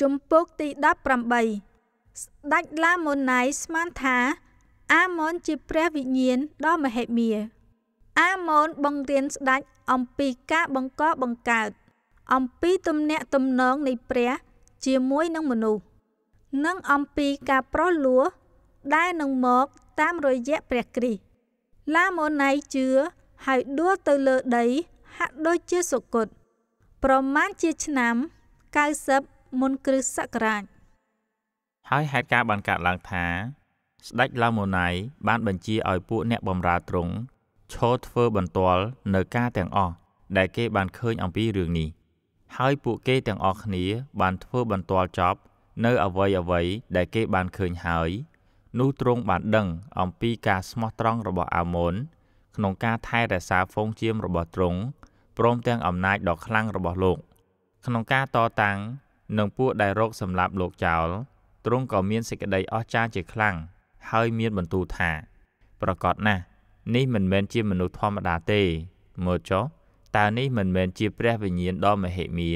ជំពូកទី18ស្ដេចឡាម៉ូណៃស្មានថា អាម៉ុនជាព្រះវិញ្ញាណដ៏មហិមា អាម៉ុនបង្រៀនស្ដេចអំពីការបង្កបង្កើត អំពីទំនាក់ទំនងនៃព្រះជាមួយនឹងមនុស្សនិងអំពីការប្រោះលួដែលនឹងមកតាមរយៈព្រះគ្រីស្ទឡាម៉ូណៃជឿហើយដួលទៅលើដីហាក់ដូចជាសុគតប្រមាណជាឆ្នាំ90មុនគ្រិស្តសករាជហើយហេតុការបានកើតឡើងថា ស្ដេចឡាម៉ូណៃបាន បញ្ជាឲ្យពួកអ្នកបម្រើទ្រង់ឈរធ្វើបន្ទាល់នៅការទាំងអស់ដែលគេបានឃើញអំពីរឿងនេះហើយពួកគេ ទាំងអស់គ្នា បានធ្វើបន្ទាល់ចប់ នៅអ្វីអ្វីដែលគេបានឃើញហើយនោះទ្រង់បានដឹង អំពីការស្មោះត្រង់របស់អាម៉ុនក្នុងការថែរក្សាហ្វូងជាមរបស់ទ្រង់ព្រមទាំងអំណាចដ៏ខ្លាំងរបស់លោក ក្នុងការតតាំងនិងពួកដែលរកសម្លាប់លោកចោលទ្រង់ក៏មានសេចក្តីអស្ចារ្យជាខ្លាំងហើយមានបន្ទូលថា ប្រកបណាស់នេះមិនមែនជាមនុស្សធម្មតាទេមើលចុះតើនេះមិនមែនជាព្រះវិញ្ញាណដ៏មហិមា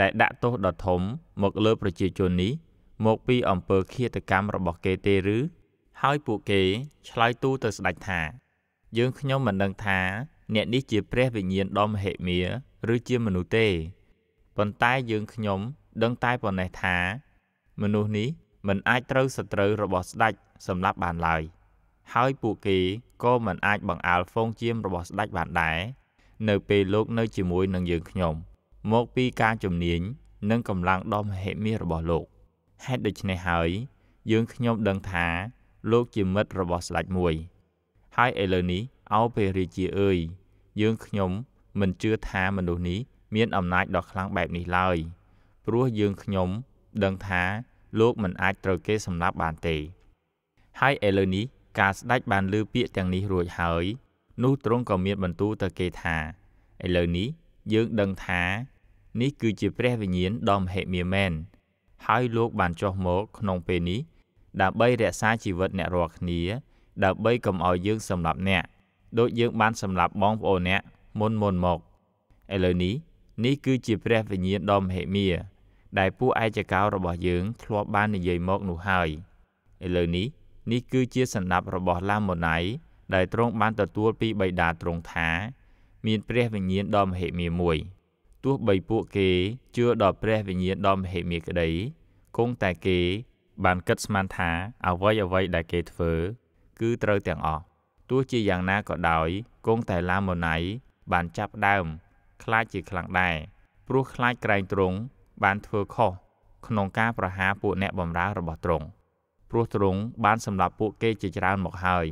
ដែលដាក់ទោសដ៏ធំមកលើប្រជាជននេះមកពីអំពើឃាតកម្មរបស់គេទេ ឬ ហើយពួកគេឆ្លើយទូទៅស្ដេចថាយើងខ្ញុំមិនដឹងថា អ្នកនេះជាព្រះវិញ្ញាណដ៏មហិមា ឬជាមនុស្សទេប៉ុន្តែយើងខ្ញុំដឹងតែប៉ុណ្ណេះថាមនុស្សនេះមិនអាចត្រូវសត្រូវរបស់ស្ដេចសម្លាប់បានឡើយហើយពួកគេក៏មិនអាចបង្អាលហ្វូងជៀមរបស់ស្ដេចបានដែរនៅពេលលោកនៅជាមួយនឹងយើងខ្ញុំ មកពីការជំនាញនិងកម្លាំងដ៏មហិមារបស់លោកហេតុដូច្នេះហើយ យើងខ្ញុំដឹងថា លោកជាមិត្តរបស់ស្ដេចមួយ ហើយឥឡូវនេះអោពេលរាជាអើយយើងខ្ញុំមិនជឿថាមនុស្សនេះមាន អំណាចដ៏ខ្លាំងបែបនេះឡើយ។ព្រោះយើងខ្ញុំ ដឹងថា លោកមិនអាចត្រូវគេសម្លាប់បានទេ ហើយឥឡូវនេះការស្ដេចបានលើពាក្យទាំងនេះរួចហើយ នោះទ្រង់ក៏មានបន្ទូលទៅគេថាឥឡូវនេះយើងដឹងថានេះគឺជាព្រះវិញ្ញាណដ៏មហិមាមែនហើយលោកបានចុះមកក្នុងពេលនេះដើម្បីរក្សាជីវិតអ្នករាល់គ្នា ដើម្បីកុំឲ្យយើងសម្លាប់អ្នកដូចយើងបានសម្លាប់បងប្អូនអ្នកមុនមុនមកឥឡូវនេះនេះគឺជា ព្រះ វិញ្ញាណដ៏មហិមាដែលពួកឯកកោរបស់យើងធ្លាប់បាននិយាយមកនោះហើយឥឡូវនេះនេះគឺជាសណ្ដាប់របស់ឡាម៉ូណៃដែលទ្រង់បានទទួលពីបិតាទ្រង់ថា មាន ព្រះវិញ្ញាណដ៏មហិមាមួយទោះបីពួកគេជឿដល់ព្រះវិញ្ញាណដ៏មហិមាក្តីគង់តែគេ បានគិតស្មានថាអ្វីអ្វីដែលគេធ្វើ គឺត្រូវទាំងអស់ទោះជាយ៉ាងណាក៏ដោយគង់តែឡាម៉ូណៃបានចាប់ដើម ខ្លាចជាខ្លាំងដែរព្រោះខ្លាចក្រែងទ្រង់បានធ្វើខុសក្នុងការប្រហារពួកអ្នកបម្រើរបស់ទ្រង់ព្រោះទ្រង់បានសម្លាប់ពួកគេជាច្រើនមកហើយ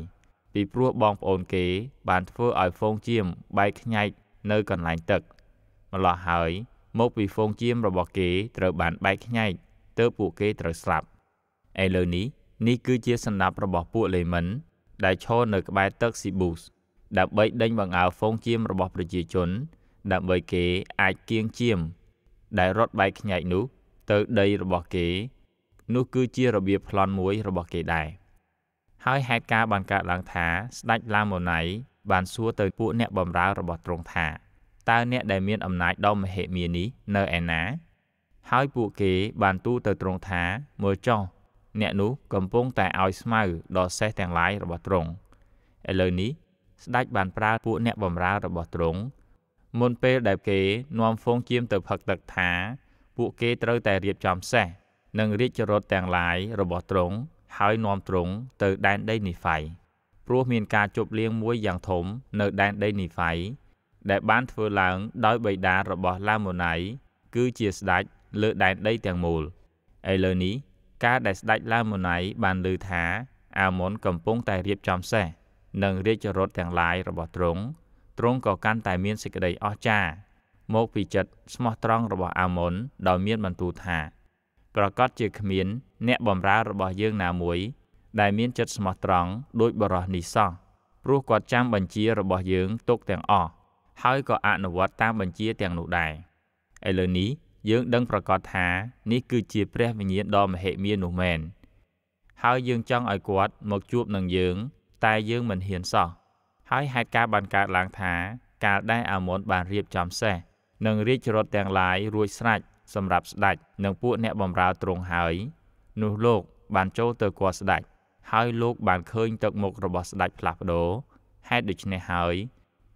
ពីព្រោះបងប្អូនគេបានធ្វើឲ្យហ្វូងជាមបែកខ្ញែកនៅកន្លែងទឹក ម្លោះហើយមកពីហ្វូងជាមរបស់គេត្រូវបានបែកខ្ញែកទើបពួកគេត្រូវស្លាប់ឥឡូវនេះនេះគឺជាសម្ដាប់របស់ពួកលេមិន ដែលឈរនៅក្បែរទឹកស៊ីប៊ូសដើម្បីដេញបង្អើហ្វូងជាមរបស់ប្រជាជន ដើម្បីគេអាចគៀងជាមដែលរត់បែកខ្ញែកនោះទៅដីរបស់គេ នោះគឺជារបៀបប្លន់មួយរបស់គេដែរហើយហេតុការ បានកើតឡើងថាស្ដេចឡាម៉ូណៃបានសួរទៅពួកអ្នកបម្រើរបស់ទ្រង់ថាតើអ្នកដែលមានអំណាចដ៏មហិមានេះនៅឯណាហើយពួកគេបានទូទៅទ្រង់ថាមើលចុះអ្នកនោះកំពុងតែឲ្យស្មៅដល់សេះទាំងឡាយរបស់ទ្រង់ឥឡូវនេះស្ដេចបានប្រើពួកអ្នកបម្រើរបស់ទ្រង់មុនពេលដែលគេ នាំហ្វូងជៀមទៅផឹកទឹកថា ពួកគេត្រូវតែរៀបចំសេះនិងរាជរថទាំងឡាយរបស់ទ្រង់ហើយនាំទ្រង់ទៅដែនដីនីហ្វៃព្រោះមានការជប់លៀងមួយយ៉ាងធំនៅដែនដីនីហ្វៃដែលបានធ្វើឡើងដោយបិតារបស់ឡាម៉ូណៃគឺជាស្ដេចលើដែនដីទាំងមូលឥឡូវនេះ ការដែលស្ដេចឡាម៉ូណៃបានលើថាអាម៉ុនកំពុងតែរៀបចំសេះនិងរាជរថទាំងឡាយរបស់ទ្រង់ទ្រង់ក៏កាន់តែមានសេចក្តីអស្ចារ្យមកពីចិត្តស្មោះត្រង់របស់អាម៉ុនដោយមានបន្ទូលថា ប្រកាសជាគ្មាន អ្នកបម្រើរបស់យើងណាមួយ ដែលមានចិត្តស្មោះត្រង់ដោយបរោះនេះសោះព្រោះគាត់ចាំបញ្ជារបស់យើងទុកទាំងអស់ហើយក៏អនុវត្តតាមបញ្ជាទាំងនោះដែរឥឡូវនេះយើង ដឹងប្រកាសថានេះគឺជា ព្រះវិញ្ញាណដ៏មហិមានោះមែនហើយយើងចង់ឲ្យគាត់មកជួបនឹងយើង តែយើងមិនហ៊ានសោះហើយហេតុការបានកើតឡើងថាកាលដែលអាម៉ុនបានរៀបចំសេះនិងរាជរថទាំងឡាយរួចស្រេចសម្រាប់ស្ដេចនិងពួកអ្នកបម្រើទ្រង់ហើយ នោះលោកបានចូលទៅគាល់ស្ដេចហើយលោក បានឃើញ ទឹកមុខរបស់ស្ដេចផ្លាស់ប្ដូរហេតុដូច្នេះហើយ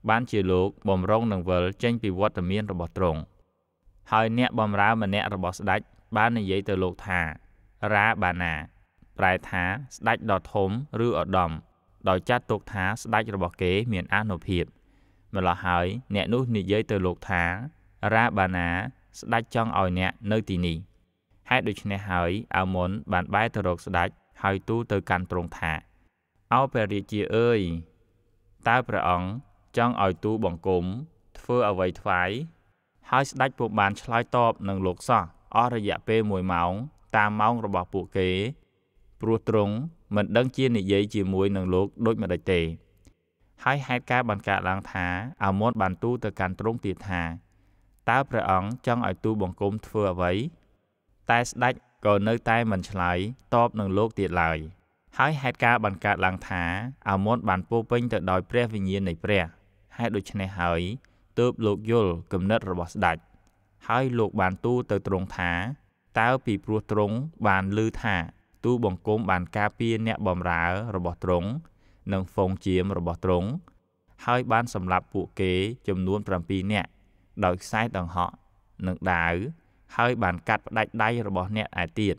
បានជាលោកបំរុងនឹងវិលចេញពីវត្តមានរបស់ទ្រង់ហើយអ្នកបម្រើម្នាក់របស់ស្ដេចបាននិយាយទៅលោកថារ៉ាបាណា ប្រែថាស្ដេចដ៏ធំឬឧត្តមដោយចាត់ទុកថាស្ដេចរបស់គេមានអានុភាពម្ល៉េះហើយអ្នកនោះនិយាយទៅលោកថា រាបាណាស្ដេចចង់ឲ្យអ្នកនៅទីនេះហេតុដូច្នេះហើយអាម៉ុន បានបែរទៅរកស្ដេចហើយទូលទៅកាន់ទ្រង់ថាឱព្រះរាជាអើយតើព្រះអង្គចង់ឲ្យទូលបង្គំធ្វើអ្វីថ្វាយហើយ ស្ដេចពុំបានឆ្លើយតបនឹងលោកសោះអស់រយៈពេល1ម៉ោងតាមម៉ោងរបស់ពួកគេព្រោះទ្រង់មិនដឹងជានិយាយជាមួយនឹងលោក ដូចម្ដេចទេហើយហេតុការបានកើតឡើងថាអាមន់បានទូលទៅកាន់ទ្រង់ទៀតថាតើព្រះអង្គចង់ឲ្យទូលបង្គំធ្វើអ្វីតែស្ដេចក៏នៅតែមិនឆ្លើយតបនឹងលោកទៀតឡើយហើយហេតុការបានកើតឡើងថាអាមន់បានពោពេញទៅដោយព្រះវិញ្ញាណនៃព្រះហេតុដូច្នេះហើយទើបលោកយល់គំនិតរបស់ស្ដេចហើយលោកបានទូលទៅទ្រង់ថាតើពីព្រោះទ្រង់បានឮថាទូលបង្គំបានការពារអ្នកបម្រើរបស់ទ្រង់និងហ្វូងជាមរបស់ទ្រង់ហើយបានសម្លាប់ពួកគេចំនួន7នាក់ដោយខ្សែដង្ហក់និងដាវហើយបានកាត់ផ្ដាច់ដៃរបស់អ្នកឯទៀត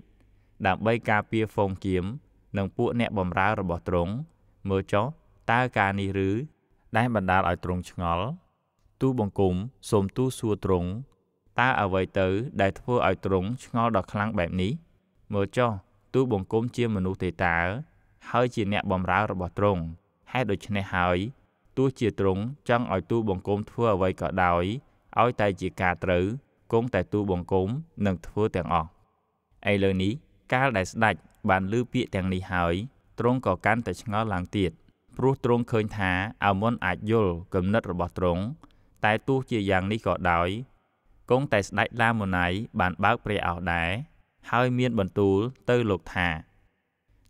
ដើម្បីការពារហ្វូងជាមនិងពួកអ្នកបម្រើរបស់ទ្រង់មើលចុះតើការនេះឬដែលបណ្ដាលឲ្យទ្រង់ឆ្ងល់ទូបង្គំសូមទូសួរទ្រង់តើអ្វីទៅដែលធ្វើឲ្យទ្រង់ឆ្ងល់ដល់ខ្លាំងបែបនេះមើលចុះទូលបង្គំជាមនុស្សទេតើហើយជាអ្នកបម្រើរបស់ទ្រង់ហេតុដូច្នេះហើយទោះជាទ្រង់ចង់ឲ្យទូលបង្គំធ្វើអ្វីក៏ដោយឲ្យតែជាការត្រូវគង់តែទូលបង្គំនឹងធ្វើទាំងអស់ឥឡូវនេះកាលដែលស្ដេចបានលើពាក្យទាំងនេះហើយទ្រង់ក៏កាន់តែឆ្ងល់ឡើងទៀតព្រោះទ្រង់ឃើញថាអាម៉ុនអាចយល់គំនិតរបស់ទ្រង់តែទោះជាយ៉ាងនេះក៏ដោយគង់តែស្ដេចឡាម៉ូណៃបានបើកព្រះអោសដែរហើយមានបន្ទូលទៅលោកថា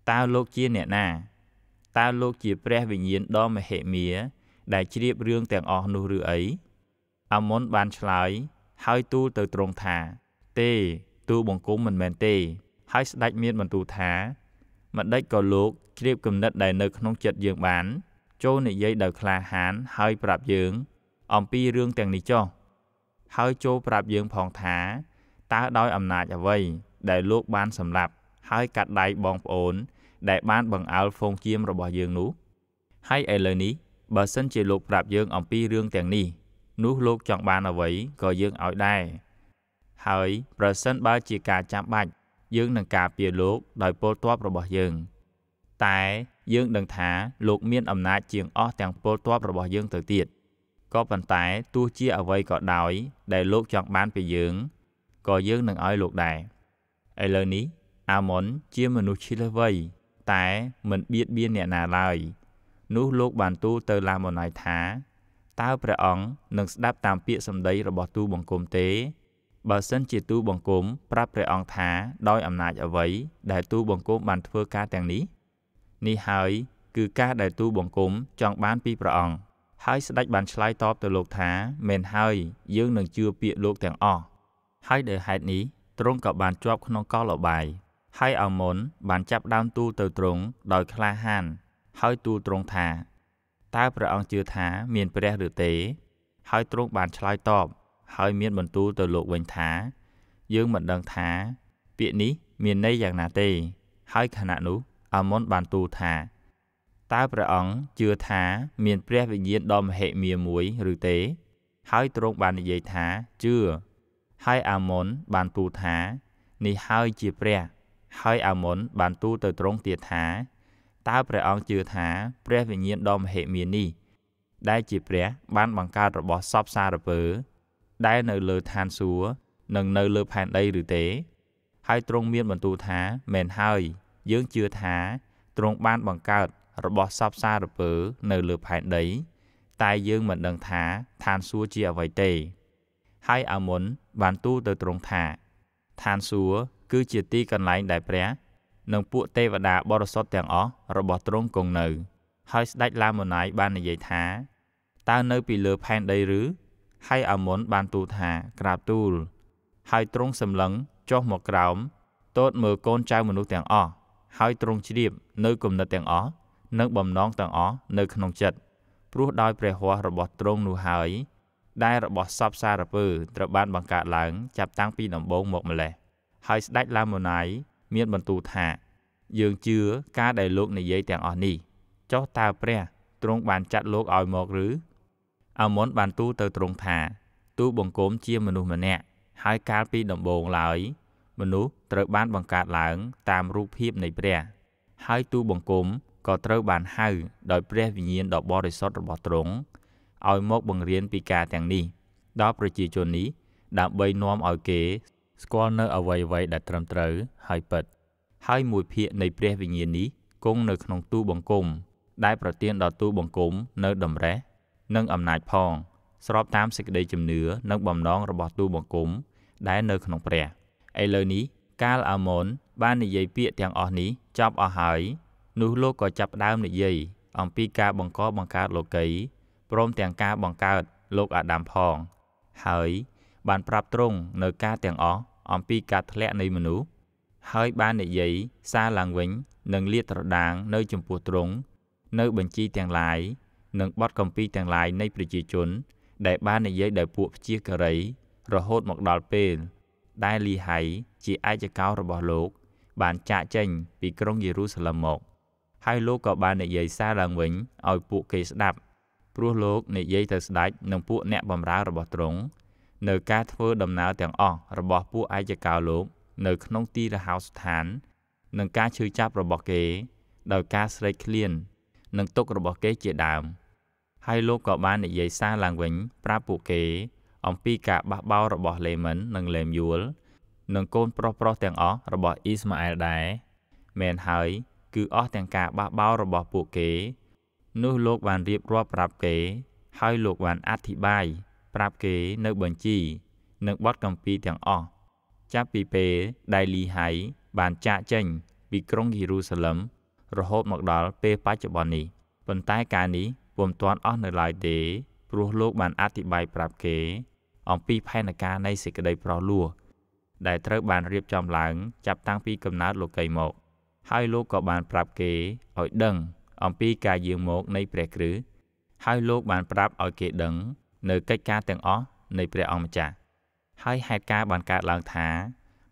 តើលោកជាអ្នកណា តើលោកជាព្រះវិញ្ញាណដ៏មហិមាដែលជ្រាបរឿងទាំងអស់នោះឬអីអាម៉ុនបានឆ្លើយហើយទូលទៅទ្រង់ថា ទេទូលបង្គំមិនមែនទេ ហើយស្ដេចមានបន្ទូលថាម្ដេចក៏លោកជ្រាបគំនិតដែលនៅក្នុងចិត្តយើងបាន ចូលនិយាយដោយក្លាហានហើយប្រាប់យើង អំពីរឿងទាំងនេះចុះហើយចូលប្រាប់យើងផងថា តើដោយអំណាចអ្វីដែលលោកបានសម្លាប់ហើយកាត់ដៃបងប្អូន ដែលបានបង្អើលហ្វូងជៀមរបស់យើងនោះ ហើយឥឡូវនេះបើសិន ជាលោកប្រាប់យើងអំពីរឿងទាំងនេះនោះលោកចង់បានអ្វីក៏យើងឲ្យដែរហើយប្រសិនបើជាការចាំបាច់យើងនឹងការពារលោកដោយពលទ័ពរបស់យើង តែយើងដឹងថាលោកមានអំណាចជាងអស់ទាំងពលទ័ពរបស់យើងទៅទៀតក៏ប៉ុន្តែទោះជាអ្វីក៏ដោយដែលលោកចង់បានពីយើងក៏យើងនឹងឲ្យលោកដែរឥឡូវនេះអាម៉ុនជាមនុស្សឈីលវ័យតែមិនបៀតបៀនអ្នកណាឡើយនោះលោកបានទូលទៅឡាម៉ូណៃថា តើព្រះអង្គនឹងស្ដាប់តាមពាក្យសម្ដីរបស់ទូបង្គំទេបើសិនជាទូបង្គំប្រាប់ព្រះអង្គថាដោយអំណាច អ្វីដែលទូបង្គំបានធ្វើការទាំងនេះនេះហើយ គឺការដែលទូបង្គំចង់បាន ពីព្រះអង្គហើយស្ដេចបានឆ្លើយតបទៅលោកថាមែនហើយយើងនឹងជឿពាក្យលោកទាំងអស់ហើយដោយហេតុនេះទ្រង់ក៏បានជាប់ក្នុងកលលបាយហើយអាម៉ុនបានចាប់ដើមទូលទៅទ្រង់ដោយក្លាហាន ហើយទូលទ្រង់ថាតើព្រះអង្គជឿថាមានព្រះឬទេ ហើយទ្រង់បានឆ្លើយតបហើយមានបន្ទូលទៅលោកវិញថា យើងមិនដឹងថា ពាក្យនេះ មានន័យយ៉ាងណាទេ ហើយខណៈនោះអាម៉ុនបានទូលថាតើព្រះអង្គជឿថាមាន ព្រះវិញ្ញាណដ៏មហិមាមួយឬទេ ហើយទ្រង់បាននិយាយថាជឿហើយអាម៉ុនបានទូលថា នេះហើយជាព្រះហើយអាម៉ុន បានទូលទៅទ្រង់ទៀតថា តើព្រះអង្គជឿថា ព្រះវិញ្ញាណដ៏មហិមានេះ ដែលជាព្រះ បានបង្កើតរបស់សពសារពើ ដែលនៅលើឋានសួគ៌និងនៅលើផែនដីឬទេហើយទ្រង់មានបន្ទូលថាមែនហើយយើងជឿថាទ្រង់បានបង្កើតរបស់សពសារពើនៅលើផែនដី តែយើងមិនដឹងថាឋានសួគ៌ជាអ្វីទេហើយអាមុនបានទូលទៅទ្រង់ថាឋានសួគ៌គឺជាទីកន្លែងដែលព្រះនិងពួកទេវតាបរិសុទ្ធទាំងអស់របស់ទ្រង់គង់នៅ ហើយស្ដេចឡាម៉ូណៃបាននិយាយថាតើនៅពីលើផែនដីឬហើយអាមុនបានទូលថាក្រាបទូល ហើយទ្រង់សម្លឹងចុះមកក្រោមទតមើលកូនចៅមនុស្សទាំងអស់ហើយទ្រង់ជ្រាបនៅគំនិតទាំងអស់និងបំណងទាំងអស់នៅ ក្នុងចិត្តព្រោះដោយព្រះហស្ថរបស់ទ្រង់នោះហើយដែលរបស់សពសារពើត្រូវបានបង្កើតឡើងចាប់តាំងពីដំបូងមកម្ល៉េះហើយស្ដេចឡាម៉ូណៃមានបន្ទូលថាយើងជឿការដែលលោកនិយាយទាំងអស់នេះចុះតើព្រះទ្រង់បានចាត់លោកឲ្យមកឬអាម៉ុនបានទូលទៅទ្រង់ថាទូលបង្គំជាមនុស្សម្នាក់ហើយកាលពីដំបូងឡើយមនុស្សត្រូវបានបង្កើតឡើងតាមរូបភាពនៃព្រះ ហើយទូលបង្គំក៏ត្រូវបានហៅដោយព្រះវិញ្ញាណដ៏បរិសុទ្ធរបស់ទ្រង់ឲ្យមកបង្រៀនពីការទាំងនេះដល់ប្រជាជននេះដើម្បីនាំឲ្យគេ ស្គាល់នៅអ្វីៗដែលត្រឹមត្រូវហើយពិត ហើយមួយភាគនៃព្រះវិញ្ញាណនេះគង់នៅក្នុងទូបង្គំដែលប្រទានដល់ទូបង្គំនៅតម្រេះនិងអំណាចផង ស្របតាមសេចក្តីជំនឿនិងបំណងរបស់ទូបង្គំ ដែលនៅក្នុងព្រះឥឡូវនេះកាលអាម៉ុនបាននិយាយពាក្យទាំងអស់នេះចប់អស់ហើយនោះលោកក៏ចាប់ផ្ដើមនិយាយអំពីការបង្កបង្កើតលោកីព្រមទាំងការបង្កើតលោកអាដាមផងហើយបានប្រាប់ទ្រង់នៅការទាំងអស់អំពីការធ្លាក់នៃមនុស្សហើយបាននិយាយសារឡើងវិញនិងលាតត្រដាងនៅចំពោះទ្រង់នៅបញ្ជីទាំងឡាយនិងបទកម្ពីទាំងឡាយនៃប្រជាជនដែលបាននិយាយដោយពួកព្យាការីរហូតមកដល់ពេលដែលលីហៃជាឯកកោរបស់លោកបានចាកចេញពីក្រុងយេរូសាឡឹមមកហើយលោកក៏បាននិយាយសារឡើងវិញឲ្យពួកគេស្ដាប់ព្រោះលោកនិយាយទៅស្ដេចនិងពួកអ្នកបម្រើរបស់ទ្រង់នៅការធ្វើដំណើរទាំងអស់របស់ពួកឯកកោលោកនៅក្នុងទីរហោស្ថាននិងការឈឺចាប់របស់គេដោយការស្រេកឃ្លាននិងទុករបស់គេជាដើមហើយលោកក៏បាននិយាយសារឡើងវិញប្រាប់ពួកគេអំពីការបះបោររបស់លេមិននិងលេមយូលនិងកូនប្រុសៗទាំងអស់របស់អ៊ីស្ម៉ាអែលដែរមែនហើយគឺអស់ទាំងការបះបោររបស់ពួកគេនោះលោកបានរៀបរាប់ប្រាប់គេ ហើយលោកបានអធិប្បាយប្រាប់គេនៅបញ្ជីនិងបទកម្ពីទាំងអស់ចាប់ពីពេលដែលលីហៃបានចាកចេញ ពីក្រុងយេរូសាឡឹមរហូតមកដល់ពេលបច្ចុប្បន្ននេះប៉ុន្តែការនេះពុំទាន់អស់នៅឡើយទេព្រោះលោកបានអធិប្បាយប្រាប់គេ អំពីផែនការនៃសេចក្តីប្រោះលួសដែលត្រូវបានរៀបចំឡើងចាប់តាំងពីកំណើតលោកីមក ហើយលោកក៏បានប្រាប់គេឲ្យដឹងអំពីការយាងមកនៃ ព្រះគ្រឹះហើយលោកបានប្រាប់ឲ្យគេដឹងនៅកិច្ចការទាំងអស់នៃព្រះអង្គម្ចាស់ហើយហេតុការបានកើតឡើងថា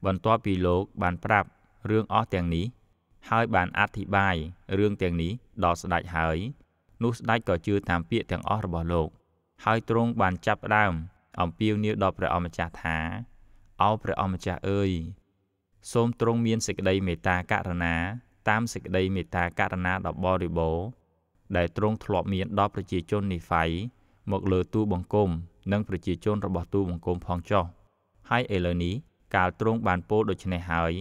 បន្ទាប់ពីលោកបានប្រាប់រឿងអស់ទាំងនេះហើយបានអធិប្បាយរឿងទាំងនេះដល់ស្ដេចហើយនោះស្ដេចក៏ជឿតាមពាក្យទាំងអស់របស់លោកហើយទ្រង់បានចាប់ផ្ដើមអំពាវនាវដល់ព្រះអង្គម្ចាស់ថាឱព្រះអង្គម្ចាស់អើយសូមទ្រង់មានសេចក្តីមេត្តាករុណាតាមសេចក្តីមេត្តាករណាដ៏បរិបូរណ៍ដែលទ្រង់ធ្លាប់មានដល់ប្រជាជននីហ្វៃមកលើទូបង្គំនិងប្រជាជនរបស់ទូបង្គំផងចុះហើយឥឡូវនេះកាលទ្រង់បានពោលដូច្នេះហើយ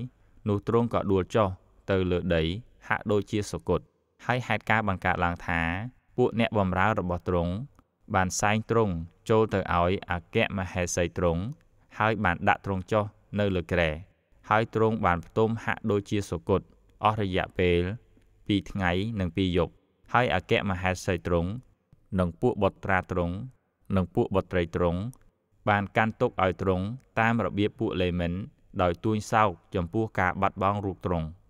នោះទ្រង់ក៏ដួលចុះទៅលើដីហាក់ដូចជាសគត់ហើយហេតុការបង្កើតឡើងថាពួកអ្នកបម្រើរបស់ទ្រង់បានសែងទ្រង់ចូលទៅឲ្យអគ្គមហេសីទ្រង់ហើយបានដាក់ទ្រង់ចុះនៅលើគ្រែហើយទ្រង់បានផ្ទុំហាក់ដូចជាសគត់អស់រយៈពេល2ថ្ងៃ និង2យប់ហើយអគ្គមហេសីទ្រង់និងពួកបុត្រាទ្រង់និងពួកបុត្រីទ្រង់បានកាន់ទុកឲ្យទ្រង់តាមរបៀបពួកលេមិនដោយទួញសោក ចំពោះការបាត់បង់រូបទ្រង់។